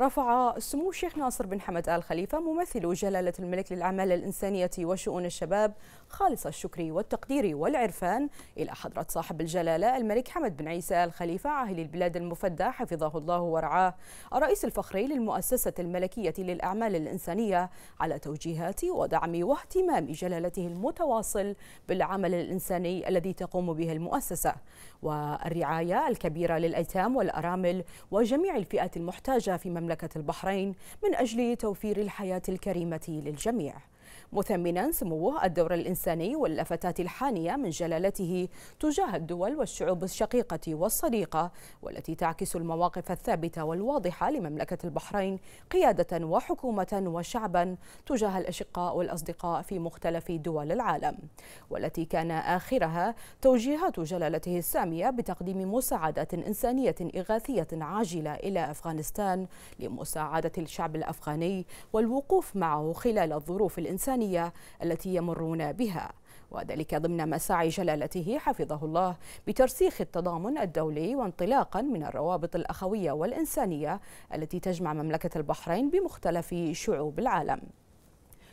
رفع السمو الشيخ ناصر بن حمد آل خليفة ممثل جلالة الملك للأعمال الإنسانية وشؤون الشباب خالص الشكر والتقدير والعرفان إلى حضرة صاحب الجلالة الملك حمد بن عيسى آل خليفة عاهل البلاد المفدى حفظه الله ورعاه الرئيس الفخري للمؤسسة الملكية للأعمال الإنسانية على توجيهات ودعم واهتمام جلالته المتواصل بالعمل الإنساني الذي تقوم به المؤسسة والرعاية الكبيرة للأيتام والأرامل وجميع الفئات المحتاجة في مملكة مملكة البحرين من أجل توفير الحياة الكريمة للجميع مثمنا سموه الدور الإنساني واللفتات الحانية من جلالته تجاه الدول والشعوب الشقيقة والصديقة والتي تعكس المواقف الثابتة والواضحة لمملكة البحرين قيادة وحكومة وشعبا تجاه الأشقاء والأصدقاء في مختلف دول العالم والتي كان آخرها توجيهات جلالته السامية بتقديم مساعدات إنسانية إغاثية عاجلة إلى أفغانستان لمساعدة الشعب الأفغاني والوقوف معه خلال الظروف الإنسانية الإنسانية التي يمرون بها وذلك ضمن مساعي جلالته حفظه الله بترسيخ التضامن الدولي وانطلاقا من الروابط الأخوية والإنسانية التي تجمع مملكة البحرين بمختلف شعوب العالم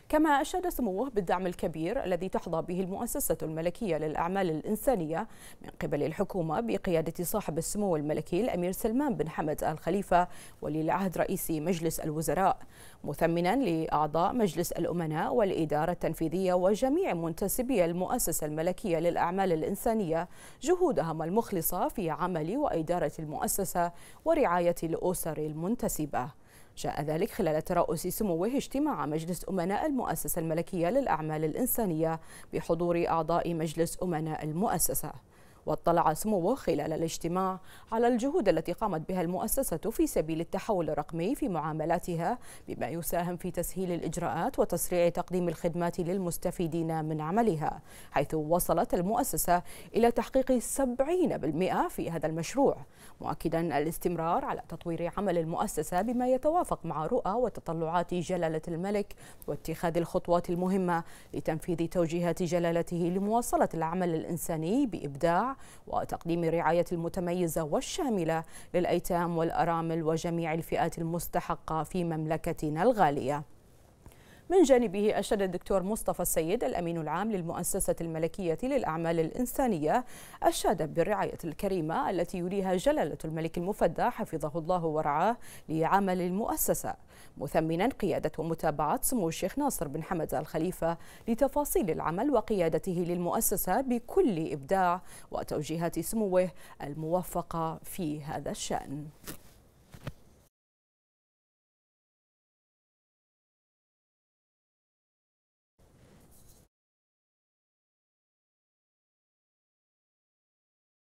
كما أشاد سموه بالدعم الكبير الذي تحظى به المؤسسة الملكية للأعمال الإنسانية من قبل الحكومة بقيادة صاحب السمو الملكي الأمير سلمان بن حمد آل خليفة ولي العهد رئيس مجلس الوزراء مثمنا لأعضاء مجلس الأمناء والإدارة التنفيذية وجميع منتسبي المؤسسة الملكية للأعمال الإنسانية جهودهم المخلصة في عمل وإدارة المؤسسة ورعاية الأسر المنتسبة جاء ذلك خلال ترأس سموه اجتماع مجلس أمناء المؤسسة الملكية للأعمال الإنسانية بحضور أعضاء مجلس أمناء المؤسسة واطلع سموه خلال الاجتماع على الجهود التي قامت بها المؤسسة في سبيل التحول الرقمي في معاملاتها بما يساهم في تسهيل الإجراءات وتسريع تقديم الخدمات للمستفيدين من عملها حيث وصلت المؤسسة إلى تحقيق 70% في هذا المشروع مؤكدا الاستمرار على تطوير عمل المؤسسة بما يتوافق مع رؤى وتطلعات جلالة الملك واتخاذ الخطوات المهمة لتنفيذ توجيهات جلالته لمواصلة العمل الإنساني بإبداع وتقديم الرعاية المتميزة والشاملة للأيتام والأرامل وجميع الفئات المستحقة في مملكتنا الغالية من جانبه أشاد الدكتور مصطفى السيد الأمين العام للمؤسسة الملكية للأعمال الإنسانية أشاد بالرعاية الكريمة التي يريها جلالة الملك المفدى حفظه الله ورعاه لعمل المؤسسة مثمنا قيادة ومتابعة سمو الشيخ ناصر بن حمد الخليفة لتفاصيل العمل وقيادته للمؤسسة بكل إبداع وتوجيهات سموه الموفقة في هذا الشأن